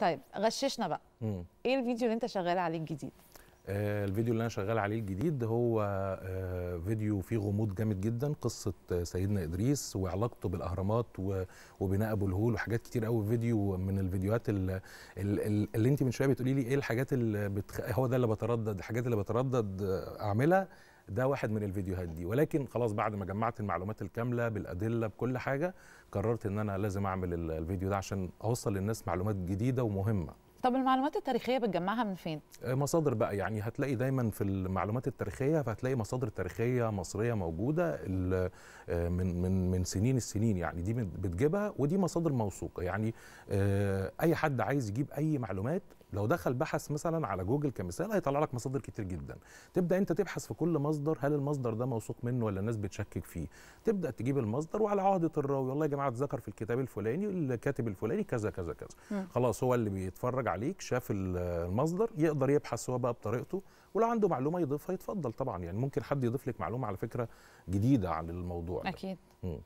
طيب غششنا بقى مم. ايه الفيديو اللي انت شغال عليه الجديد آه الفيديو اللي انا شغال عليه الجديد هو آه فيديو فيه غموض جامد جدا قصه آه سيدنا ادريس وعلاقته بالاهرامات وبناء ابو الهول وحاجات كتير قوي فيديو من الفيديوهات اللي, اللي انت من شويه بتقولي لي ايه الحاجات اللي بتخ... هو ده اللي بتردد الحاجات اللي بتردد آه، اعملها ده واحد من الفيديوهات دي ولكن خلاص بعد ما جمعت المعلومات الكامله بالادله بكل حاجه قررت ان انا لازم اعمل الفيديو ده عشان اوصل للناس معلومات جديده ومهمه طب المعلومات التاريخيه بتجمعها من فين آه، مصادر بقى يعني هتلاقي دايما في المعلومات التاريخيه فهتلاقي مصادر تاريخيه مصريه موجوده آه، من من من سنين السنين يعني دي بتجيبها ودي مصادر موثوقه يعني آه، اي حد عايز يجيب اي معلومات لو دخل بحث مثلا على جوجل كمثال هيطلع لك مصادر كتير جدا تبدا انت تبحث في كل مصدر هل المصدر ده موثوق منه ولا الناس بتشكك فيه تبدا تجيب المصدر وعلى عهده الراوي والله يا جماعه اتذكر في الكتاب الفلاني الكاتب الفلاني كذا كذا كذا م. خلاص هو اللي بيتفرج عليك شاف المصدر يقدر يبحث هو بقى بطريقته ولو عنده معلومه يضيفها يتفضل طبعا يعني ممكن حد يضيف لك معلومه على فكره جديده عن الموضوع اكيد ده.